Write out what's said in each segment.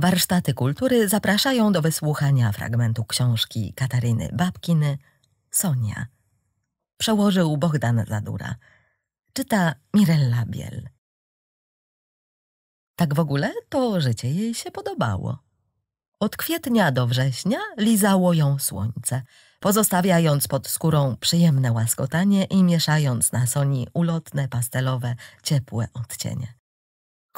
Warsztaty Kultury zapraszają do wysłuchania fragmentu książki Kataryny Babkiny Sonia. Przełożył Bogdan Zadura. Czyta Mirella Biel. Tak w ogóle to życie jej się podobało. Od kwietnia do września lizało ją słońce, pozostawiając pod skórą przyjemne łaskotanie i mieszając na soni ulotne, pastelowe, ciepłe odcienie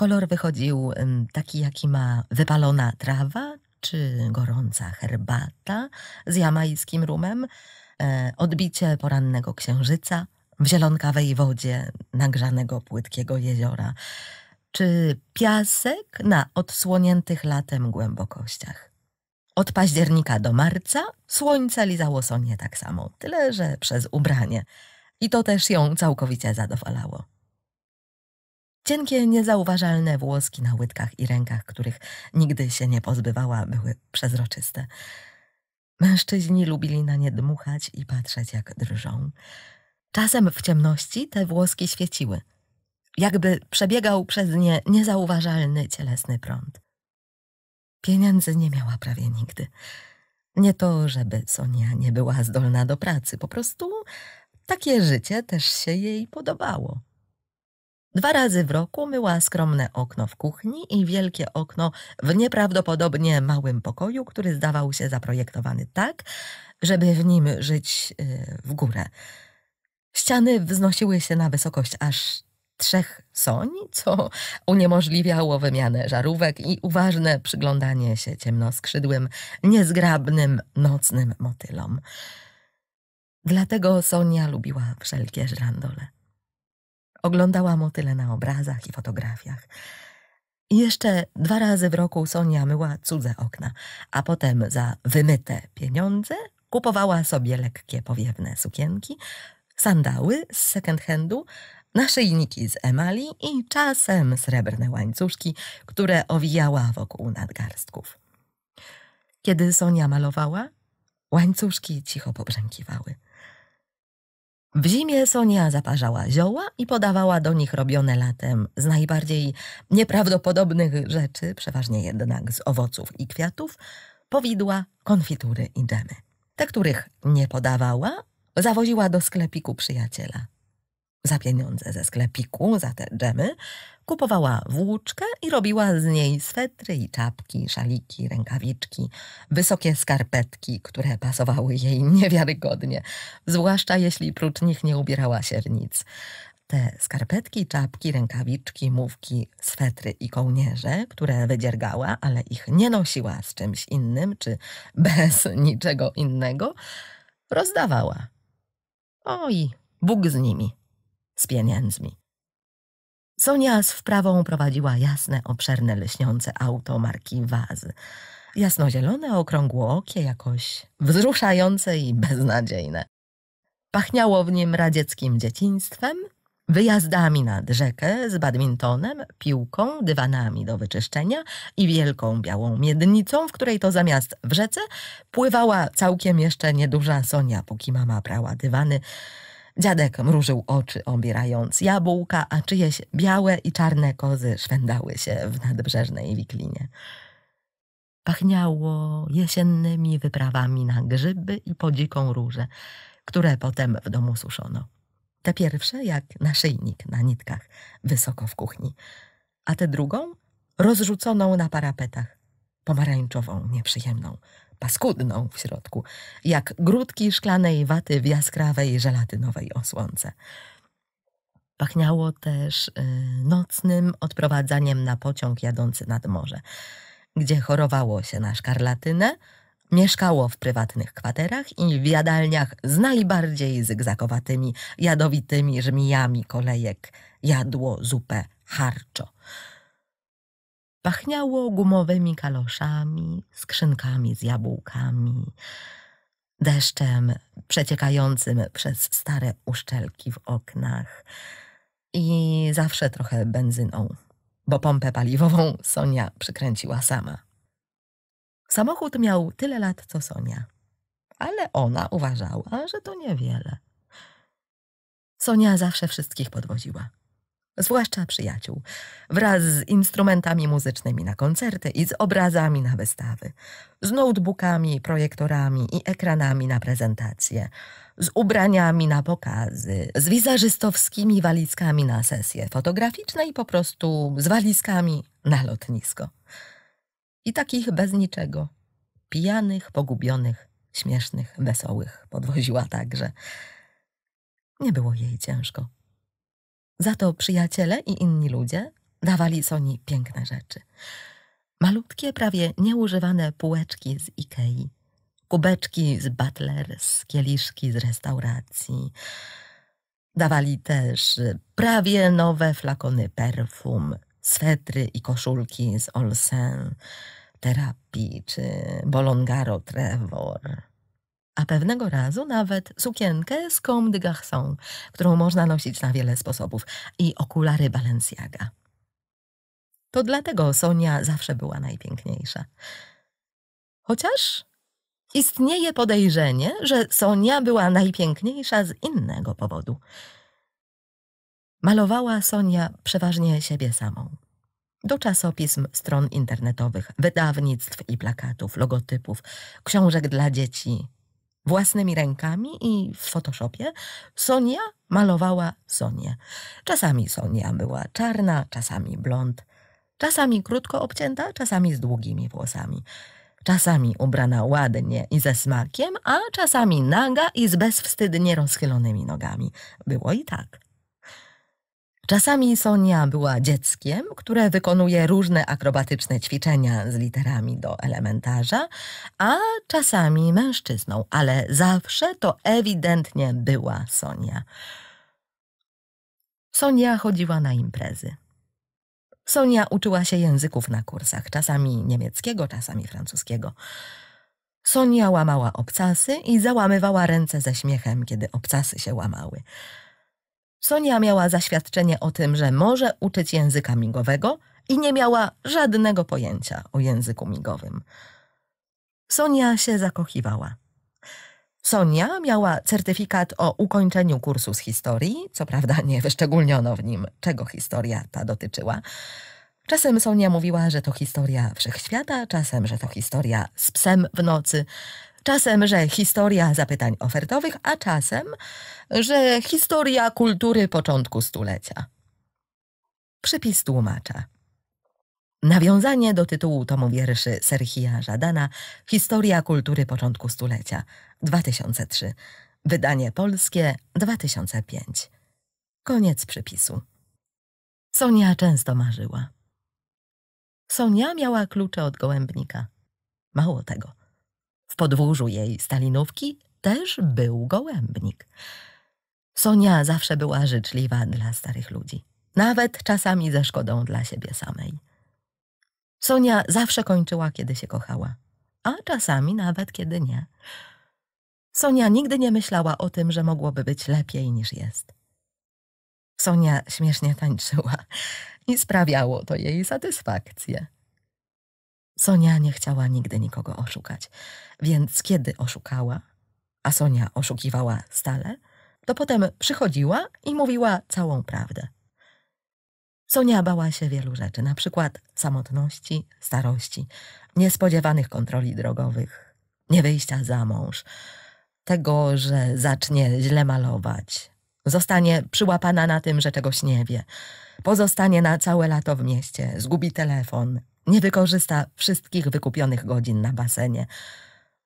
kolor wychodził taki, jaki ma wypalona trawa czy gorąca herbata z jamańskim rumem, e, odbicie porannego księżyca w zielonkawej wodzie nagrzanego płytkiego jeziora, czy piasek na odsłoniętych latem głębokościach. Od października do marca słońce lizało Sonię tak samo, tyle że przez ubranie. I to też ją całkowicie zadowalało. Cienkie, niezauważalne włoski na łydkach i rękach, których nigdy się nie pozbywała, były przezroczyste. Mężczyźni lubili na nie dmuchać i patrzeć, jak drżą. Czasem w ciemności te włoski świeciły, jakby przebiegał przez nie niezauważalny cielesny prąd. Pieniędzy nie miała prawie nigdy. Nie to, żeby Sonia nie była zdolna do pracy, po prostu takie życie też się jej podobało. Dwa razy w roku myła skromne okno w kuchni i wielkie okno w nieprawdopodobnie małym pokoju, który zdawał się zaprojektowany tak, żeby w nim żyć y, w górę. Ściany wznosiły się na wysokość aż trzech soń, co uniemożliwiało wymianę żarówek i uważne przyglądanie się ciemnoskrzydłym, niezgrabnym, nocnym motylom. Dlatego Sonia lubiła wszelkie żrandole. Oglądała motyle na obrazach i fotografiach. I jeszcze dwa razy w roku Sonia myła cudze okna, a potem za wymyte pieniądze kupowała sobie lekkie powiewne sukienki, sandały z second handu, naszyjniki z emali i czasem srebrne łańcuszki, które owijała wokół nadgarstków. Kiedy Sonia malowała, łańcuszki cicho pobrzękiwały. W zimie Sonia zaparzała zioła i podawała do nich robione latem z najbardziej nieprawdopodobnych rzeczy, przeważnie jednak z owoców i kwiatów, powidła, konfitury i dżemy. Te, których nie podawała, zawoziła do sklepiku przyjaciela za pieniądze ze sklepiku, za te dżemy, kupowała włóczkę i robiła z niej swetry i czapki, szaliki, rękawiczki, wysokie skarpetki, które pasowały jej niewiarygodnie, zwłaszcza jeśli prócz nich nie ubierała się w nic. Te skarpetki, czapki, rękawiczki, mówki, swetry i kołnierze, które wydziergała, ale ich nie nosiła z czymś innym czy bez niczego innego, rozdawała. Oj, Bóg z nimi z pieniędzmi. Sonia z wprawą prowadziła jasne, obszerne, lśniące auto marki Wazy. Jasnozielone, okrągłookie, jakoś wzruszające i beznadziejne. Pachniało w nim radzieckim dzieciństwem, wyjazdami nad rzekę z badmintonem, piłką, dywanami do wyczyszczenia i wielką białą miednicą, w której to zamiast w rzece pływała całkiem jeszcze nieduża Sonia, póki mama prała dywany, Dziadek mrużył oczy, obierając jabłka, a czyjeś białe i czarne kozy szwendały się w nadbrzeżnej wiklinie. Pachniało jesiennymi wyprawami na grzyby i podziką róże, które potem w domu suszono. Te pierwsze jak naszyjnik na nitkach wysoko w kuchni, a tę drugą rozrzuconą na parapetach, pomarańczową, nieprzyjemną – paskudną w środku, jak grudki szklanej waty w jaskrawej żelatynowej osłonce. Pachniało też y, nocnym odprowadzaniem na pociąg jadący nad morze, gdzie chorowało się na szkarlatynę, mieszkało w prywatnych kwaterach i w jadalniach z najbardziej zygzakowatymi, jadowitymi żmijami kolejek, jadło zupę harczo Pachniało gumowymi kaloszami, skrzynkami z jabłkami, deszczem przeciekającym przez stare uszczelki w oknach i zawsze trochę benzyną, bo pompę paliwową Sonia przykręciła sama. Samochód miał tyle lat co Sonia, ale ona uważała, że to niewiele. Sonia zawsze wszystkich podwoziła zwłaszcza przyjaciół, wraz z instrumentami muzycznymi na koncerty i z obrazami na wystawy, z notebookami, projektorami i ekranami na prezentacje, z ubraniami na pokazy, z wizerzystowskimi walizkami na sesje fotograficzne i po prostu z walizkami na lotnisko. I takich bez niczego, pijanych, pogubionych, śmiesznych, wesołych podwoziła także. Nie było jej ciężko. Za to przyjaciele i inni ludzie dawali Soni piękne rzeczy. Malutkie, prawie nieużywane półeczki z Ikei, kubeczki z Butlers, kieliszki z restauracji. Dawali też prawie nowe flakony perfum, swetry i koszulki z Olsen, terapii czy Bolongaro Trevor a pewnego razu nawet sukienkę z Comme de Garçon, którą można nosić na wiele sposobów, i okulary Balenciaga. To dlatego Sonia zawsze była najpiękniejsza. Chociaż istnieje podejrzenie, że Sonia była najpiękniejsza z innego powodu. Malowała Sonia przeważnie siebie samą. Do czasopism, stron internetowych, wydawnictw i plakatów, logotypów, książek dla dzieci, własnymi rękami i w Photoshopie Sonia malowała Sonię. Czasami Sonia była czarna, czasami blond, czasami krótko obcięta, czasami z długimi włosami. Czasami ubrana ładnie i ze smakiem, a czasami naga i z bezwstydnie rozchylonymi nogami. Było i tak. Czasami Sonia była dzieckiem, które wykonuje różne akrobatyczne ćwiczenia z literami do elementarza, a czasami mężczyzną, ale zawsze to ewidentnie była Sonia. Sonia chodziła na imprezy. Sonia uczyła się języków na kursach, czasami niemieckiego, czasami francuskiego. Sonia łamała obcasy i załamywała ręce ze śmiechem, kiedy obcasy się łamały. Sonia miała zaświadczenie o tym, że może uczyć języka migowego i nie miała żadnego pojęcia o języku migowym. Sonia się zakochiwała. Sonia miała certyfikat o ukończeniu kursu z historii, co prawda nie wyszczególniono w nim, czego historia ta dotyczyła. Czasem Sonia mówiła, że to historia wszechświata, czasem, że to historia z psem w nocy. Czasem, że historia zapytań ofertowych, a czasem, że historia kultury początku stulecia. Przypis tłumacza. Nawiązanie do tytułu tomu wierszy Serhija Żadana Historia kultury początku stulecia 2003. Wydanie polskie 2005. Koniec przypisu. Sonia często marzyła. Sonia miała klucze od gołębnika. Mało tego. W podwórzu jej stalinówki też był gołębnik. Sonia zawsze była życzliwa dla starych ludzi, nawet czasami ze szkodą dla siebie samej. Sonia zawsze kończyła, kiedy się kochała, a czasami nawet kiedy nie. Sonia nigdy nie myślała o tym, że mogłoby być lepiej niż jest. Sonia śmiesznie tańczyła i sprawiało to jej satysfakcję. Sonia nie chciała nigdy nikogo oszukać, więc kiedy oszukała, a Sonia oszukiwała stale, to potem przychodziła i mówiła całą prawdę. Sonia bała się wielu rzeczy, na przykład samotności, starości, niespodziewanych kontroli drogowych, niewyjścia za mąż, tego, że zacznie źle malować, zostanie przyłapana na tym, że czegoś nie wie, pozostanie na całe lato w mieście, zgubi telefon, nie wykorzysta wszystkich wykupionych godzin na basenie,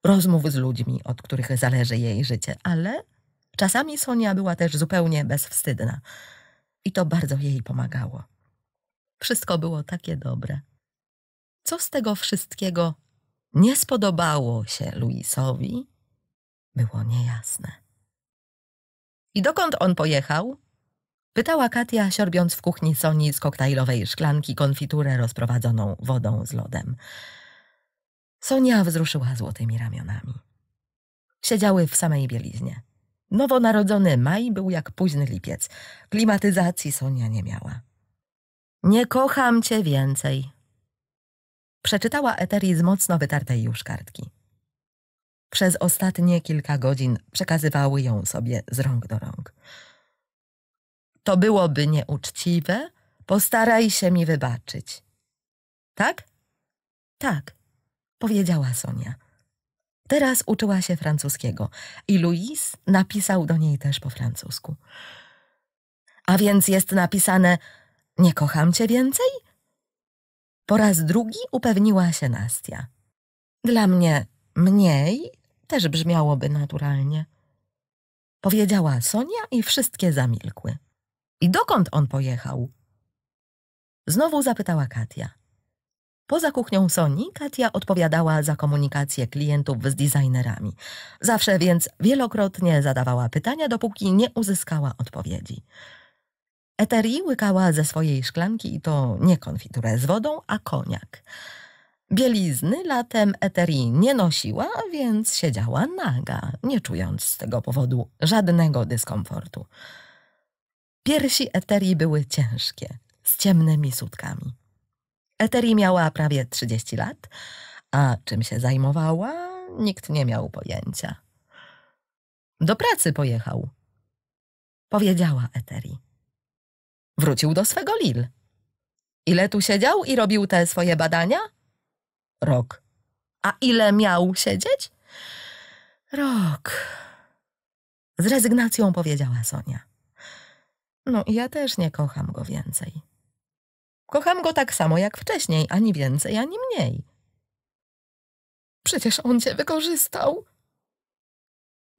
rozmów z ludźmi, od których zależy jej życie, ale czasami Sonia była też zupełnie bezwstydna i to bardzo jej pomagało. Wszystko było takie dobre. Co z tego wszystkiego nie spodobało się Luisowi, było niejasne. I dokąd on pojechał? Pytała Katia, siorbiąc w kuchni Soni z koktajlowej szklanki konfiturę rozprowadzoną wodą z lodem. Sonia wzruszyła złotymi ramionami. Siedziały w samej bieliznie. Nowonarodzony maj był jak późny lipiec. Klimatyzacji Sonia nie miała. Nie kocham cię więcej. Przeczytała Eteri z mocno wytartej już kartki. Przez ostatnie kilka godzin przekazywały ją sobie z rąk do rąk. To byłoby nieuczciwe. Postaraj się mi wybaczyć. Tak? Tak, powiedziała Sonia. Teraz uczyła się francuskiego i Louis napisał do niej też po francusku. A więc jest napisane nie kocham cię więcej? Po raz drugi upewniła się Nastia. Dla mnie mniej też brzmiałoby naturalnie. Powiedziała Sonia i wszystkie zamilkły. I dokąd on pojechał? Znowu zapytała Katia. Poza kuchnią Sony Katia odpowiadała za komunikację klientów z designerami. Zawsze więc wielokrotnie zadawała pytania, dopóki nie uzyskała odpowiedzi. Eteri łykała ze swojej szklanki i to nie konfiturę z wodą, a koniak. Bielizny latem Eteri nie nosiła, więc siedziała naga, nie czując z tego powodu żadnego dyskomfortu. Piersi Eterii były ciężkie, z ciemnymi sutkami. Eterii miała prawie 30 lat, a czym się zajmowała, nikt nie miał pojęcia. Do pracy pojechał, powiedziała Eterii. Wrócił do swego Lil. Ile tu siedział i robił te swoje badania? Rok. A ile miał siedzieć? Rok. Z rezygnacją powiedziała Sonia. No i ja też nie kocham go więcej. Kocham go tak samo jak wcześniej, ani więcej, ani mniej. Przecież on cię wykorzystał.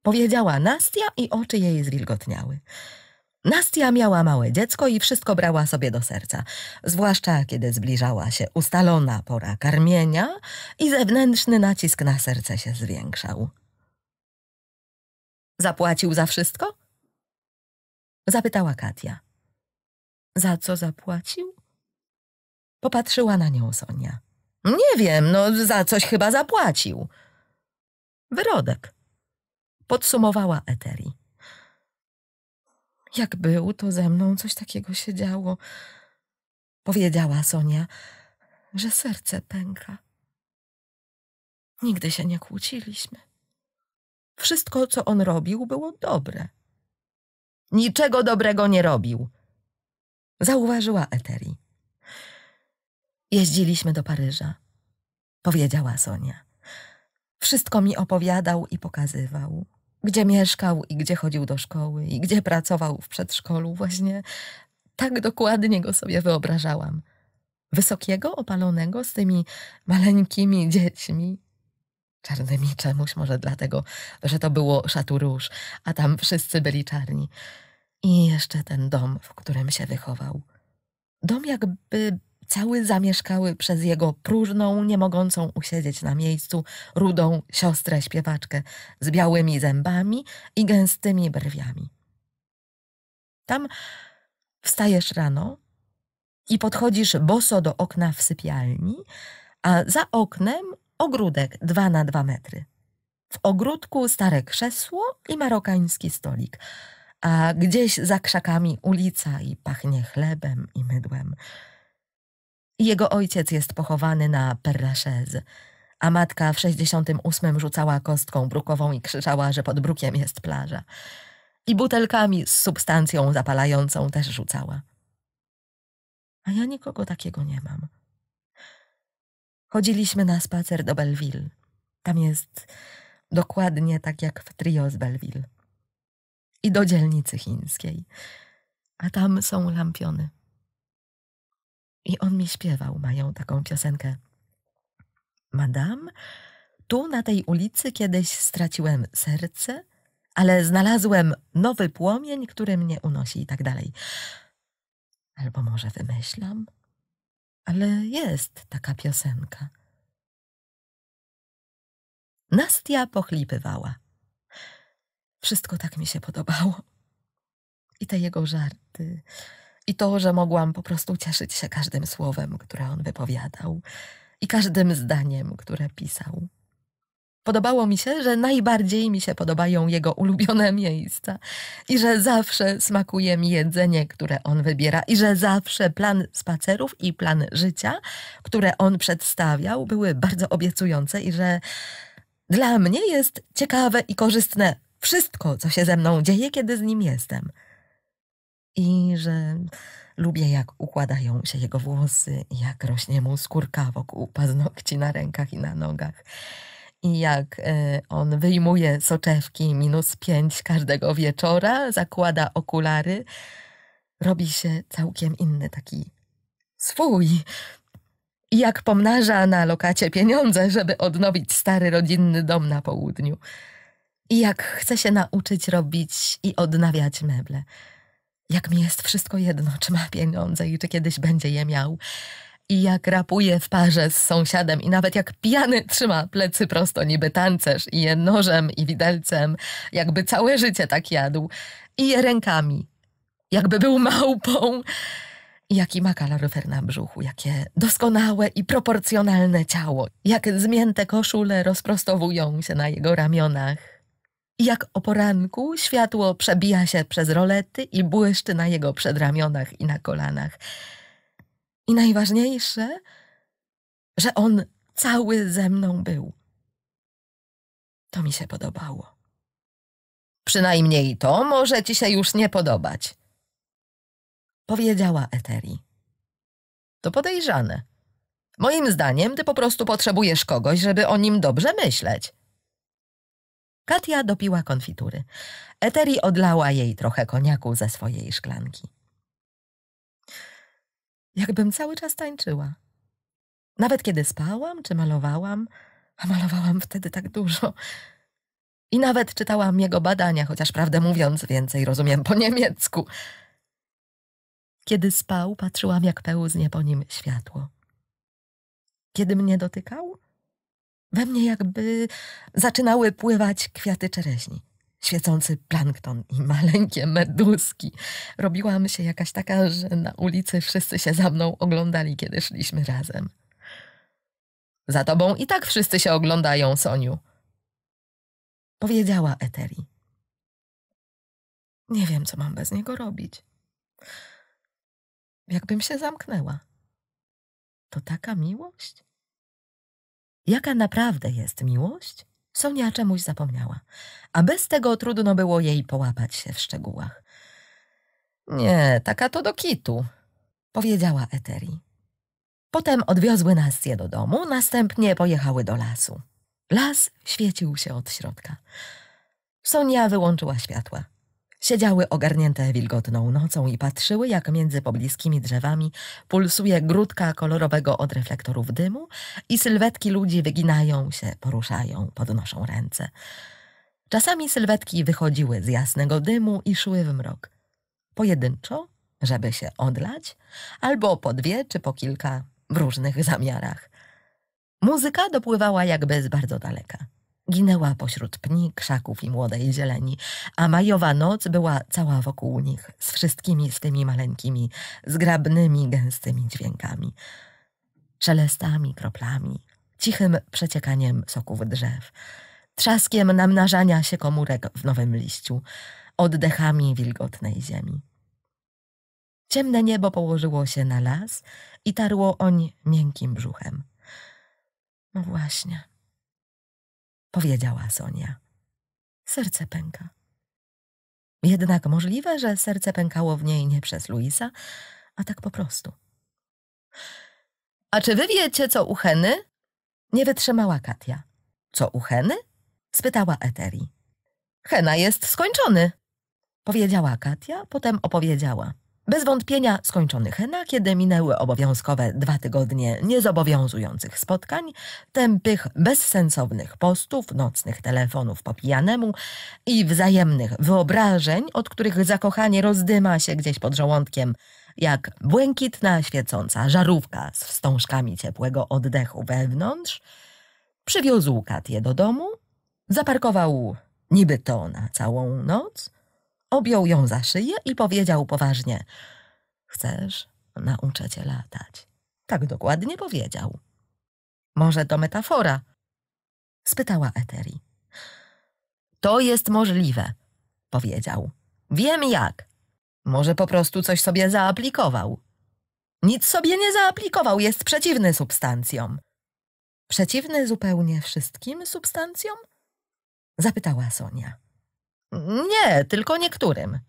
Powiedziała Nastia i oczy jej zwilgotniały. Nastia miała małe dziecko i wszystko brała sobie do serca, zwłaszcza kiedy zbliżała się ustalona pora karmienia i zewnętrzny nacisk na serce się zwiększał. Zapłacił za wszystko? Zapytała Katia. Za co zapłacił? Popatrzyła na nią Sonia. Nie wiem, no za coś chyba zapłacił. Wyrodek. Podsumowała Eteri. Jak był, to ze mną coś takiego się działo. Powiedziała Sonia, że serce pęka. Nigdy się nie kłóciliśmy. Wszystko, co on robił, było dobre. Niczego dobrego nie robił. Zauważyła Eteri. Jeździliśmy do Paryża, powiedziała Sonia. Wszystko mi opowiadał i pokazywał. Gdzie mieszkał i gdzie chodził do szkoły i gdzie pracował w przedszkolu. Właśnie tak dokładnie go sobie wyobrażałam. Wysokiego, opalonego, z tymi maleńkimi dziećmi, czarnymi czemuś, może dlatego, że to było szaturusz, a tam wszyscy byli czarni. I jeszcze ten dom, w którym się wychował. Dom jakby cały zamieszkały przez jego próżną, nie mogącą usiedzieć na miejscu, rudą siostrę śpiewaczkę z białymi zębami i gęstymi brwiami. Tam wstajesz rano i podchodzisz boso do okna w sypialni, a za oknem ogródek 2 na 2 metry. W ogródku stare krzesło i marokański stolik, a gdzieś za krzakami ulica i pachnie chlebem i mydłem. Jego ojciec jest pochowany na Perlachaise, a matka w 68 rzucała kostką brukową i krzyczała, że pod brukiem jest plaża. I butelkami z substancją zapalającą też rzucała. A ja nikogo takiego nie mam. Chodziliśmy na spacer do Belleville. Tam jest dokładnie tak jak w trio z Belleville. I do dzielnicy chińskiej. A tam są lampiony. I on mi śpiewał, mają taką piosenkę. Madame, tu na tej ulicy kiedyś straciłem serce, ale znalazłem nowy płomień, który mnie unosi i tak dalej. Albo może wymyślam? ale jest taka piosenka. Nastia pochlipywała. Wszystko tak mi się podobało. I te jego żarty, i to, że mogłam po prostu cieszyć się każdym słowem, które on wypowiadał, i każdym zdaniem, które pisał. Podobało mi się, że najbardziej mi się podobają jego ulubione miejsca i że zawsze smakuje mi jedzenie, które on wybiera i że zawsze plan spacerów i plan życia, które on przedstawiał, były bardzo obiecujące i że dla mnie jest ciekawe i korzystne wszystko, co się ze mną dzieje, kiedy z nim jestem. I że lubię, jak układają się jego włosy, jak rośnie mu skórka wokół paznokci na rękach i na nogach i jak e, on wyjmuje soczewki minus pięć każdego wieczora, zakłada okulary, robi się całkiem inny taki swój. I jak pomnaża na lokacie pieniądze, żeby odnowić stary rodzinny dom na południu. I jak chce się nauczyć robić i odnawiać meble. Jak mi jest wszystko jedno, czy ma pieniądze i czy kiedyś będzie je miał i jak rapuje w parze z sąsiadem i nawet jak pijany trzyma plecy prosto niby tancerz i je nożem i widelcem, jakby całe życie tak jadł i je rękami, jakby był małpą. I jaki ma kaloryfer na brzuchu, jakie doskonałe i proporcjonalne ciało, jak zmięte koszule rozprostowują się na jego ramionach. I jak o poranku światło przebija się przez rolety i błyszczy na jego przedramionach i na kolanach i najważniejsze, że on cały ze mną był. To mi się podobało. Przynajmniej to może ci się już nie podobać. Powiedziała Eteri. To podejrzane. Moim zdaniem ty po prostu potrzebujesz kogoś, żeby o nim dobrze myśleć. Katia dopiła konfitury. Eteri odlała jej trochę koniaku ze swojej szklanki jakbym cały czas tańczyła. Nawet kiedy spałam czy malowałam, a malowałam wtedy tak dużo. I nawet czytałam jego badania, chociaż prawdę mówiąc więcej rozumiem po niemiecku. Kiedy spał, patrzyłam, jak pełznie po nim światło. Kiedy mnie dotykał, we mnie jakby zaczynały pływać kwiaty czereśni świecący plankton i maleńkie meduski. Robiłam się jakaś taka, że na ulicy wszyscy się za mną oglądali, kiedy szliśmy razem. Za tobą i tak wszyscy się oglądają, Soniu. Powiedziała Eteri. Nie wiem, co mam bez niego robić. Jakbym się zamknęła. To taka miłość? Jaka naprawdę jest miłość? Sonia czemuś zapomniała, a bez tego trudno było jej połapać się w szczegółach. Nie, taka to do kitu, powiedziała Eteri. Potem odwiozły nas je do domu, następnie pojechały do lasu. Las świecił się od środka. Sonia wyłączyła światła. Siedziały ogarnięte wilgotną nocą i patrzyły, jak między pobliskimi drzewami pulsuje grudka kolorowego od reflektorów dymu i sylwetki ludzi wyginają się, poruszają, podnoszą ręce. Czasami sylwetki wychodziły z jasnego dymu i szły w mrok. Pojedynczo, żeby się odlać, albo po dwie czy po kilka w różnych zamiarach. Muzyka dopływała jakby z bardzo daleka. Ginęła pośród pni, krzaków i młodej zieleni, a majowa noc była cała wokół nich, z wszystkimi swymi maleńkimi, zgrabnymi, gęstymi dźwiękami. Szelestami, kroplami, cichym przeciekaniem soków drzew, trzaskiem namnażania się komórek w nowym liściu, oddechami wilgotnej ziemi. Ciemne niebo położyło się na las i tarło oń miękkim brzuchem. No właśnie powiedziała Sonia. Serce pęka. Jednak możliwe, że serce pękało w niej nie przez Luisa, a tak po prostu. A czy wy wiecie, co u Heny? Nie wytrzymała Katia. Co u Heny? spytała Eteri. Hena jest skończony, powiedziała Katia, potem opowiedziała. Bez wątpienia skończonych na kiedy minęły obowiązkowe dwa tygodnie niezobowiązujących spotkań, tępych, bezsensownych postów, nocnych telefonów po pijanemu i wzajemnych wyobrażeń, od których zakochanie rozdyma się gdzieś pod żołądkiem, jak błękitna świecąca żarówka z wstążkami ciepłego oddechu wewnątrz, przywiózł Katję do domu, zaparkował niby to na całą noc – objął ją za szyję i powiedział poważnie – chcesz, nauczę cię latać. Tak dokładnie powiedział. Może to metafora? spytała Eteri. To jest możliwe, powiedział. Wiem jak. Może po prostu coś sobie zaaplikował. Nic sobie nie zaaplikował, jest przeciwny substancjom. Przeciwny zupełnie wszystkim substancjom? Zapytała Sonia. Nie, tylko niektórym.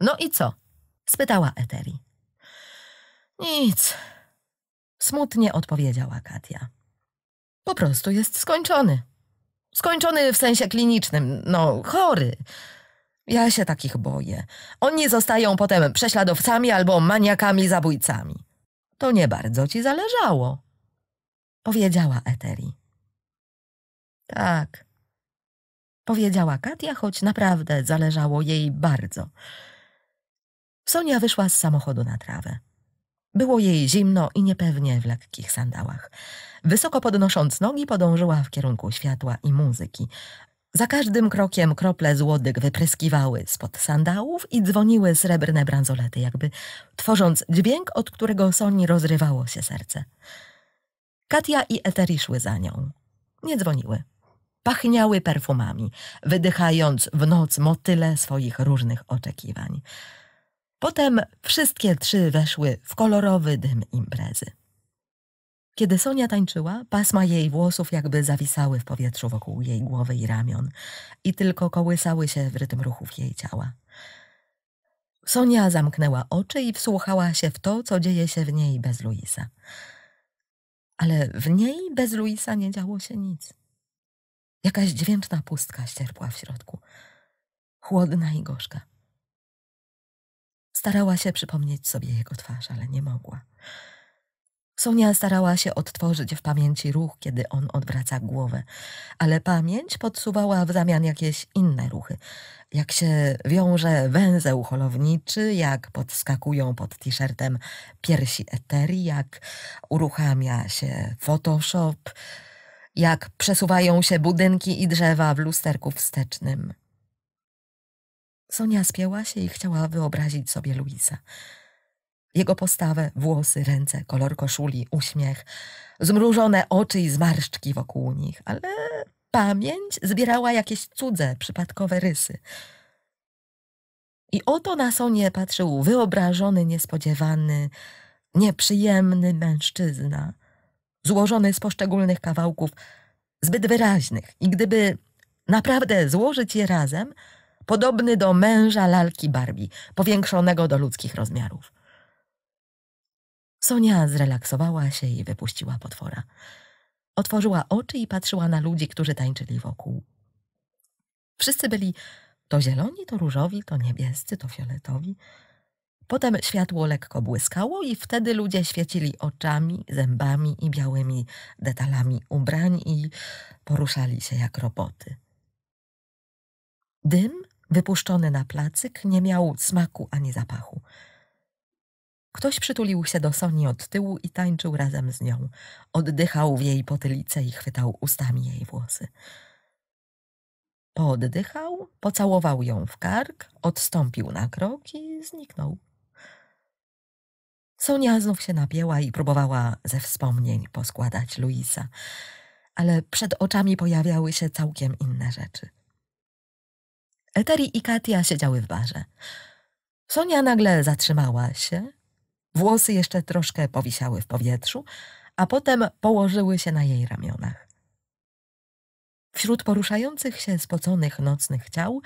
No i co? spytała Eteri. Nic, smutnie odpowiedziała Katia. Po prostu jest skończony. Skończony w sensie klinicznym, no chory. Ja się takich boję. Oni zostają potem prześladowcami albo maniakami zabójcami. To nie bardzo ci zależało, powiedziała Eteri. Tak, powiedziała Katia, choć naprawdę zależało jej bardzo. Sonia wyszła z samochodu na trawę. Było jej zimno i niepewnie w lekkich sandałach. Wysoko podnosząc nogi, podążyła w kierunku światła i muzyki. Za każdym krokiem krople z łodyg wypryskiwały spod sandałów i dzwoniły srebrne bransolety, jakby tworząc dźwięk, od którego Soni rozrywało się serce. Katia i Eteri szły za nią. Nie dzwoniły pachniały perfumami, wydychając w noc motyle swoich różnych oczekiwań. Potem wszystkie trzy weszły w kolorowy dym imprezy. Kiedy Sonia tańczyła, pasma jej włosów jakby zawisały w powietrzu wokół jej głowy i ramion i tylko kołysały się w rytm ruchów jej ciała. Sonia zamknęła oczy i wsłuchała się w to, co dzieje się w niej bez Luisa. Ale w niej bez Luisa nie działo się nic. Jakaś dźwięczna pustka ścierpła w środku, chłodna i gorzka. Starała się przypomnieć sobie jego twarz, ale nie mogła. Sonia starała się odtworzyć w pamięci ruch, kiedy on odwraca głowę, ale pamięć podsuwała w zamian jakieś inne ruchy, jak się wiąże węzeł holowniczy, jak podskakują pod t-shirtem piersi eterii, jak uruchamia się Photoshop – jak przesuwają się budynki i drzewa w lusterku wstecznym. Sonia spięła się i chciała wyobrazić sobie Luisa. Jego postawę, włosy, ręce, kolor koszuli, uśmiech, zmrużone oczy i zmarszczki wokół nich, ale pamięć zbierała jakieś cudze, przypadkowe rysy. I oto na Sonię patrzył wyobrażony, niespodziewany, nieprzyjemny mężczyzna złożony z poszczególnych kawałków, zbyt wyraźnych i gdyby naprawdę złożyć je razem, podobny do męża lalki Barbie, powiększonego do ludzkich rozmiarów. Sonia zrelaksowała się i wypuściła potwora. Otworzyła oczy i patrzyła na ludzi, którzy tańczyli wokół. Wszyscy byli to zieloni, to różowi, to niebiescy, to fioletowi – Potem światło lekko błyskało i wtedy ludzie świecili oczami, zębami i białymi detalami ubrań i poruszali się jak roboty. Dym wypuszczony na placyk nie miał smaku ani zapachu. Ktoś przytulił się do Soni od tyłu i tańczył razem z nią. Oddychał w jej potylicę i chwytał ustami jej włosy. Pooddychał, pocałował ją w kark, odstąpił na krok i zniknął. Sonia znów się napięła i próbowała ze wspomnień poskładać Luisa, ale przed oczami pojawiały się całkiem inne rzeczy. Eteri i Katia siedziały w barze. Sonia nagle zatrzymała się, włosy jeszcze troszkę powisiały w powietrzu, a potem położyły się na jej ramionach. Wśród poruszających się spoconych nocnych ciał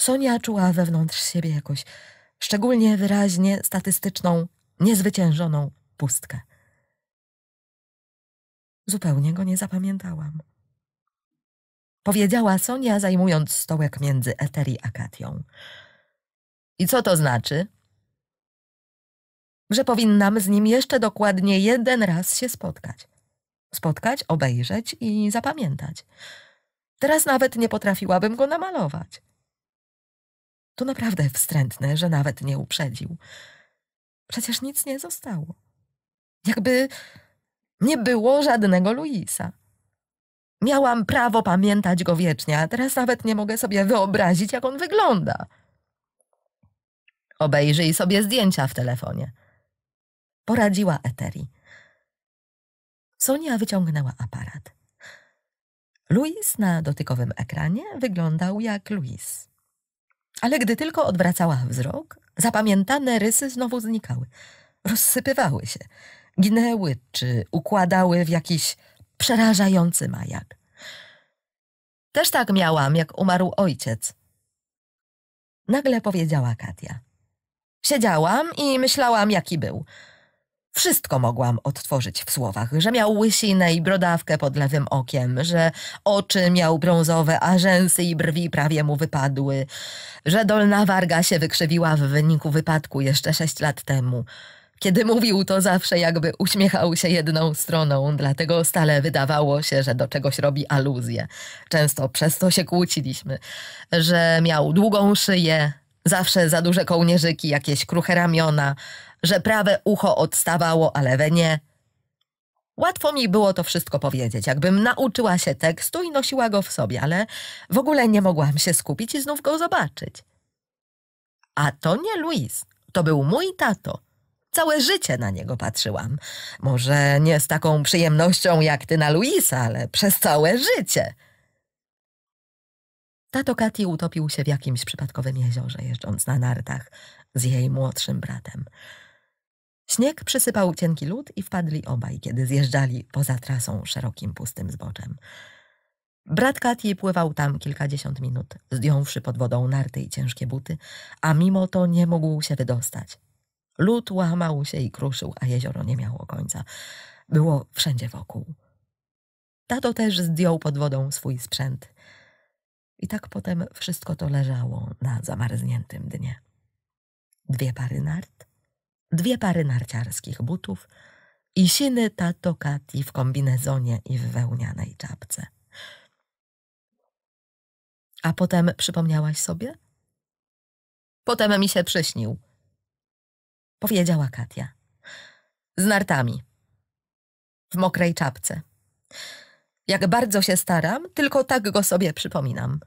Sonia czuła wewnątrz siebie jakoś szczególnie wyraźnie statystyczną niezwyciężoną pustkę. Zupełnie go nie zapamiętałam. Powiedziała Sonia, zajmując stołek między Eteri a Katią. I co to znaczy? Że powinnam z nim jeszcze dokładnie jeden raz się spotkać. Spotkać, obejrzeć i zapamiętać. Teraz nawet nie potrafiłabym go namalować. To naprawdę wstrętne, że nawet nie uprzedził. Przecież nic nie zostało. Jakby nie było żadnego Luisa. Miałam prawo pamiętać go wiecznie, a teraz nawet nie mogę sobie wyobrazić, jak on wygląda. Obejrzyj sobie zdjęcia w telefonie. Poradziła Eteri. Sonia wyciągnęła aparat. Luis na dotykowym ekranie wyglądał jak Luis. Ale gdy tylko odwracała wzrok, Zapamiętane rysy znowu znikały, rozsypywały się, ginęły czy układały w jakiś przerażający majak. Też tak miałam, jak umarł ojciec. Nagle powiedziała Katia. Siedziałam i myślałam, jaki był. Wszystko mogłam odtworzyć w słowach, że miał łysinę i brodawkę pod lewym okiem, że oczy miał brązowe, a rzęsy i brwi prawie mu wypadły, że dolna warga się wykrzywiła w wyniku wypadku jeszcze sześć lat temu. Kiedy mówił, to zawsze jakby uśmiechał się jedną stroną, dlatego stale wydawało się, że do czegoś robi aluzję. Często przez to się kłóciliśmy, że miał długą szyję, zawsze za duże kołnierzyki, jakieś kruche ramiona, że prawe ucho odstawało, a lewe nie. Łatwo mi było to wszystko powiedzieć, jakbym nauczyła się tekstu i nosiła go w sobie, ale w ogóle nie mogłam się skupić i znów go zobaczyć. A to nie Luis, to był mój tato. Całe życie na niego patrzyłam. Może nie z taką przyjemnością jak ty na Luisa, ale przez całe życie. Tato Kati utopił się w jakimś przypadkowym jeziorze, jeżdżąc na nartach z jej młodszym bratem. Śnieg przysypał cienki lód i wpadli obaj, kiedy zjeżdżali poza trasą szerokim, pustym zboczem. Brat Kati pływał tam kilkadziesiąt minut, zdjąwszy pod wodą narty i ciężkie buty, a mimo to nie mógł się wydostać. Lód łamał się i kruszył, a jezioro nie miało końca. Było wszędzie wokół. Tato też zdjął pod wodą swój sprzęt. I tak potem wszystko to leżało na zamarzniętym dnie. Dwie pary nart, dwie pary narciarskich butów i siny tato Kati w kombinezonie i w wełnianej czapce. A potem przypomniałaś sobie? Potem mi się przyśnił. Powiedziała Katia. Z nartami. W mokrej czapce. Jak bardzo się staram, tylko tak go sobie przypominam.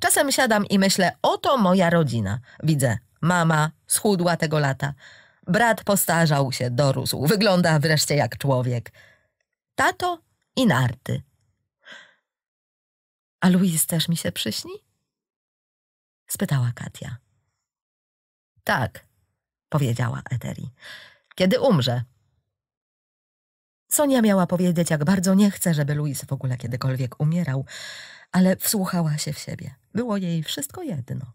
Czasem siadam i myślę, oto moja rodzina. Widzę Mama schudła tego lata. Brat postarzał się, dorósł. Wygląda wreszcie jak człowiek. Tato i narty. A Louis też mi się przyśni? Spytała Katia. Tak, powiedziała Eteri. Kiedy umrze? Sonia miała powiedzieć, jak bardzo nie chce, żeby Louis w ogóle kiedykolwiek umierał, ale wsłuchała się w siebie. Było jej wszystko jedno.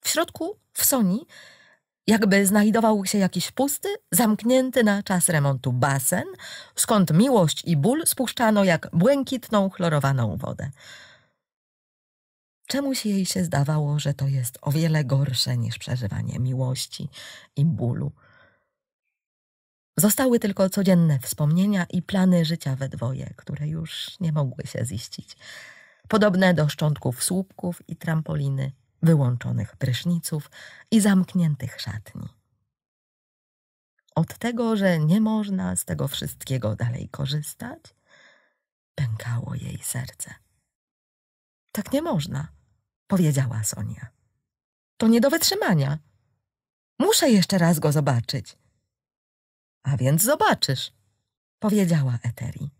W środku, w Soni, jakby znajdował się jakiś pusty, zamknięty na czas remontu basen, skąd miłość i ból spuszczano jak błękitną, chlorowaną wodę. Czemuś jej się zdawało, że to jest o wiele gorsze niż przeżywanie miłości i bólu. Zostały tylko codzienne wspomnienia i plany życia we dwoje, które już nie mogły się ziścić. Podobne do szczątków słupków i trampoliny wyłączonych pryszniców i zamkniętych szatni. Od tego, że nie można z tego wszystkiego dalej korzystać, pękało jej serce. Tak nie można, powiedziała Sonia. To nie do wytrzymania. Muszę jeszcze raz go zobaczyć. A więc zobaczysz, powiedziała Eteri.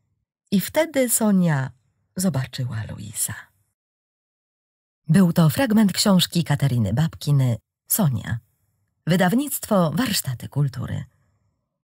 I wtedy Sonia zobaczyła Luisa. Był to fragment książki Kateryny Babkiny Sonia. Wydawnictwo Warsztaty Kultury.